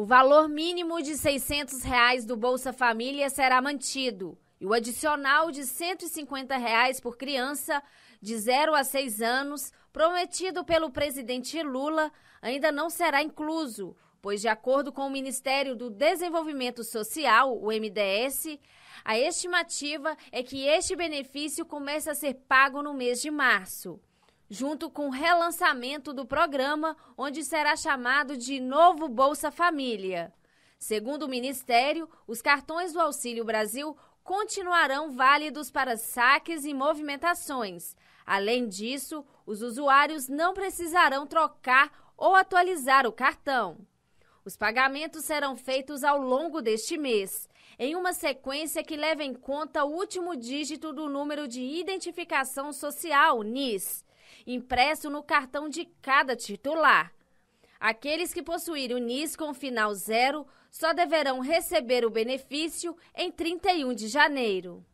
O valor mínimo de R$ 600 reais do Bolsa Família será mantido e o adicional de R$ 150 reais por criança de 0 a 6 anos, prometido pelo presidente Lula, ainda não será incluso, pois, de acordo com o Ministério do Desenvolvimento Social, o MDS, a estimativa é que este benefício comece a ser pago no mês de março junto com o relançamento do programa, onde será chamado de Novo Bolsa Família. Segundo o Ministério, os cartões do Auxílio Brasil continuarão válidos para saques e movimentações. Além disso, os usuários não precisarão trocar ou atualizar o cartão. Os pagamentos serão feitos ao longo deste mês, em uma sequência que leva em conta o último dígito do número de identificação social, NIS, impresso no cartão de cada titular. Aqueles que possuírem o NIS com final zero só deverão receber o benefício em 31 de janeiro.